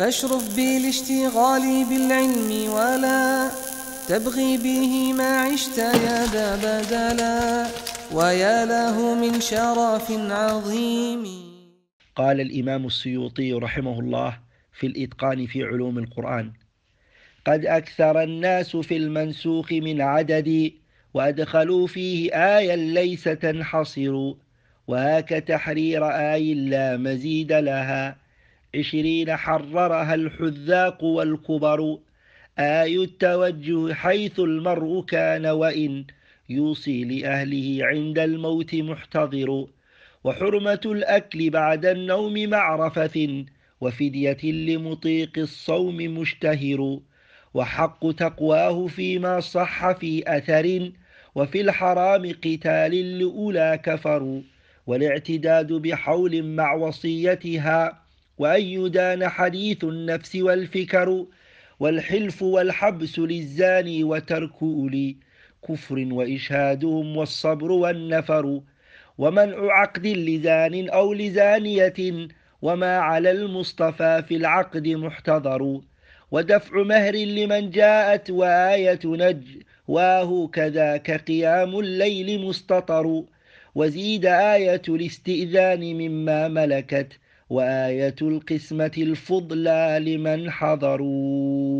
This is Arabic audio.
فاشرف بي لاشتغالي بالعلم ولا تبغي به ما عشت يا ذا بدلا ويا له من شرف عظيم قال الإمام السيوطي رحمه الله في الإتقان في علوم القرآن قد أكثر الناس في المنسوخ من عدد وأدخلوا فيه آية ليس تنحصر وهاك تحرير آي لا مزيد لها عشرين حررها الحذاق والكبر آي التوجه حيث المرء كان وإن يوصي لأهله عند الموت محتضر وحرمة الأكل بعد النوم معرفة وفدية لمطيق الصوم مشتهر وحق تقواه فيما صح في أثر وفي الحرام قتال لأولى كفروا والاعتداد بحول مع وصيتها وأن يدان حديث النفس والفكر والحلف والحبس للزاني وترك أولي كفر وإشهادهم والصبر والنفر ومنع عقد لزان أو لزانية وما على المصطفى في العقد محتضر ودفع مهر لمن جاءت وآية نج واه كذاك قيام الليل مستطر وزيد آية الاستئذان مما ملكت وآية القسمة الفضلى لمن حضروا